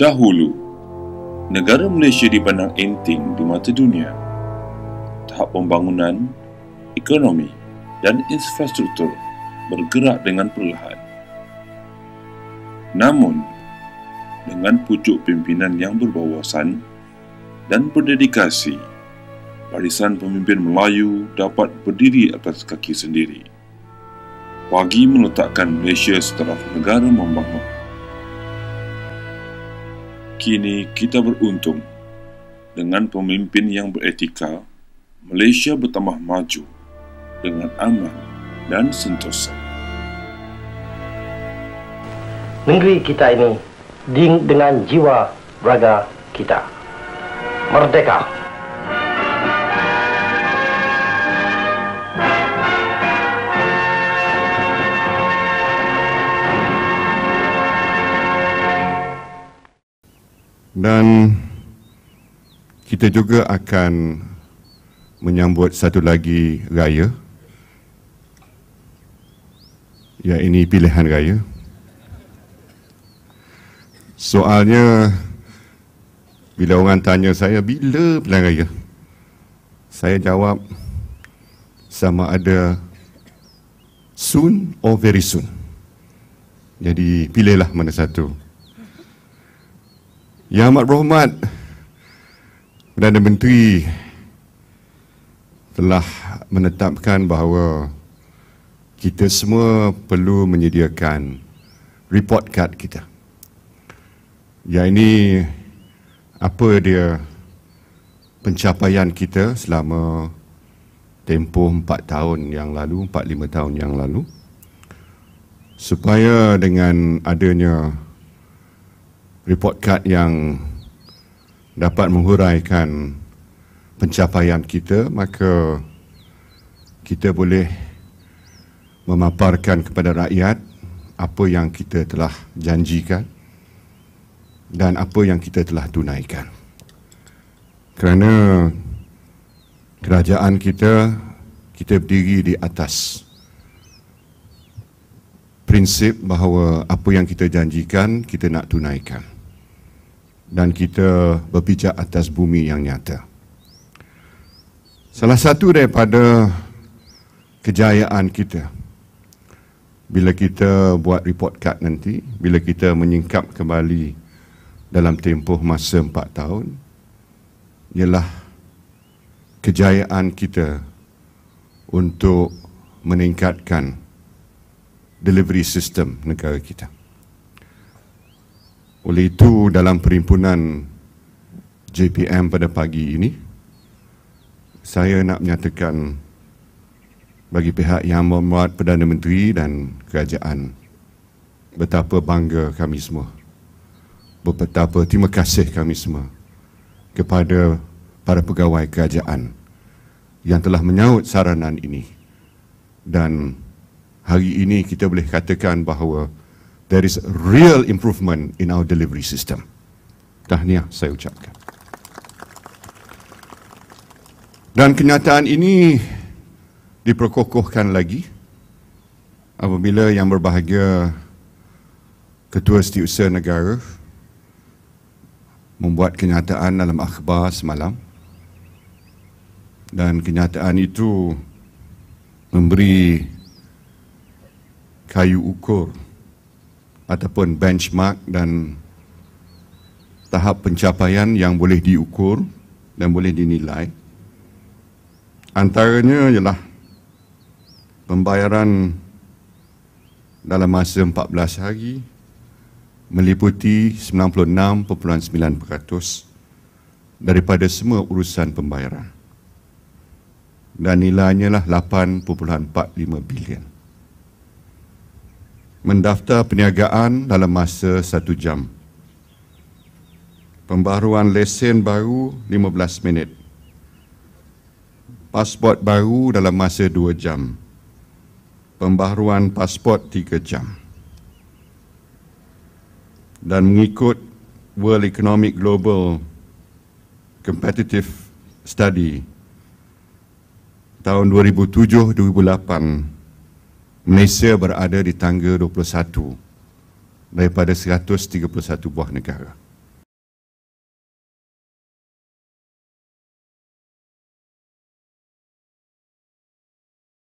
Dahulu, negara Malaysia dipandang enteng di mata dunia. Tahap pembangunan, ekonomi dan infrastruktur bergerak dengan perlahan. Namun, dengan pucuk pimpinan yang berbawasan dan berdedikasi, barisan pemimpin Melayu dapat berdiri atas kaki sendiri bagi meletakkan Malaysia setaraf negara membangun. Kini kita beruntung dengan pemimpin yang beretika, Malaysia bertambah maju dengan aman dan sentosa. Negeri kita ini ding dengan jiwa raga kita. Merdeka! Merdeka! dan kita juga akan menyambut satu lagi raya ya ini pilihan raya soalnya bila orang tanya saya bila pilihan raya saya jawab sama ada soon or very soon jadi pilihlah mana satu yang amat berhormat Perdana Menteri telah menetapkan bahawa kita semua perlu menyediakan report card kita. Ya ini apa dia pencapaian kita selama tempoh 4 tahun yang lalu, 4-5 tahun yang lalu supaya dengan adanya report card yang dapat menghuraikan pencapaian kita maka kita boleh memaparkan kepada rakyat apa yang kita telah janjikan dan apa yang kita telah tunaikan kerana kerajaan kita kita berdiri di atas prinsip bahawa apa yang kita janjikan kita nak tunaikan dan kita berpijak atas bumi yang nyata. Salah satu daripada kejayaan kita bila kita buat report card nanti, bila kita menyingkap kembali dalam tempoh masa empat tahun, ialah kejayaan kita untuk meningkatkan delivery system negara kita. Oleh itu dalam perhimpunan JPM pada pagi ini saya nak menyatakan bagi pihak yang membuat Perdana Menteri dan kerajaan betapa bangga kami semua betapa terima kasih kami semua kepada para pegawai kerajaan yang telah menyaut saranan ini dan hari ini kita boleh katakan bahawa there is real improvement in our delivery system. Tahniah lah saya ucapkan. Dan kenyataan ini diperkokohkan lagi apabila yang berbahagia Ketua Setiausaha Negara membuat kenyataan dalam akhbar semalam dan kenyataan itu memberi kayu ukur ataupun benchmark dan tahap pencapaian yang boleh diukur dan boleh dinilai. Antaranya ialah pembayaran dalam masa 14 hari meliputi 96.9% daripada semua urusan pembayaran dan nilainya lah 8.45 bilion mendaftar perniagaan dalam masa satu jam. Pembaruan lesen baru 15 minit. Pasport baru dalam masa dua jam. Pembaruan pasport tiga jam. Dan mengikut World Economic Global Competitive Study tahun 2007-2008 Malaysia berada di tangga 21 daripada 131 buah negara.